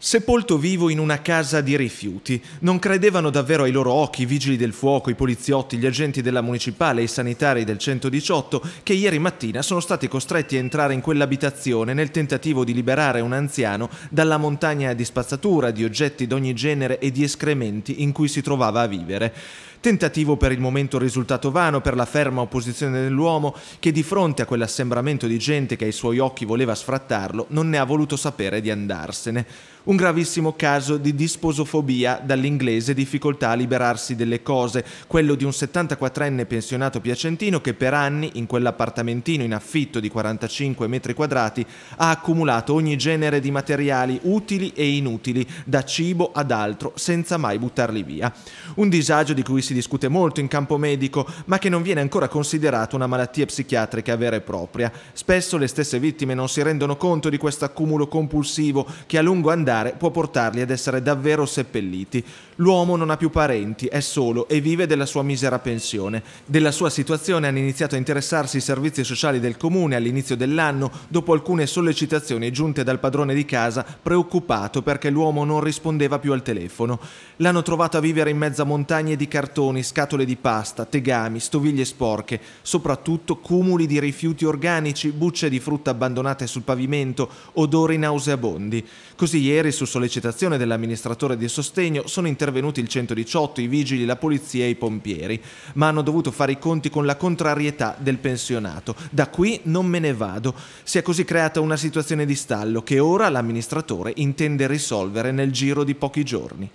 Sepolto vivo in una casa di rifiuti, non credevano davvero ai loro occhi i vigili del fuoco, i poliziotti, gli agenti della municipale e i sanitari del 118 che ieri mattina sono stati costretti a entrare in quell'abitazione nel tentativo di liberare un anziano dalla montagna di spazzatura, di oggetti d'ogni genere e di escrementi in cui si trovava a vivere. Tentativo per il momento risultato vano per la ferma opposizione dell'uomo che di fronte a quell'assembramento di gente che ai suoi occhi voleva sfrattarlo non ne ha voluto sapere di andarsene un gravissimo caso di disposofobia dall'inglese difficoltà a liberarsi delle cose, quello di un 74enne pensionato piacentino che per anni in quell'appartamentino in affitto di 45 metri quadrati ha accumulato ogni genere di materiali utili e inutili, da cibo ad altro, senza mai buttarli via. Un disagio di cui si discute molto in campo medico, ma che non viene ancora considerato una malattia psichiatrica vera e propria. Spesso le stesse vittime non si rendono conto di questo accumulo compulsivo che a lungo andare creare può portarli ad essere davvero seppelliti. L'uomo non ha più parenti, è solo e vive della sua misera pensione. Della sua situazione hanno iniziato a interessarsi i servizi sociali del comune all'inizio dell'anno, dopo alcune sollecitazioni giunte dal padrone di casa, preoccupato perché l'uomo non rispondeva più al telefono. L'hanno trovato a vivere in mezzo a montagne di cartoni, scatole di pasta, tegami, stoviglie sporche, soprattutto cumuli di rifiuti organici, bucce di frutta abbandonate sul pavimento, odori nauseabondi. Così ieri Ieri, su sollecitazione dell'amministratore di sostegno, sono intervenuti il 118, i vigili, la polizia e i pompieri, ma hanno dovuto fare i conti con la contrarietà del pensionato. Da qui non me ne vado. Si è così creata una situazione di stallo che ora l'amministratore intende risolvere nel giro di pochi giorni.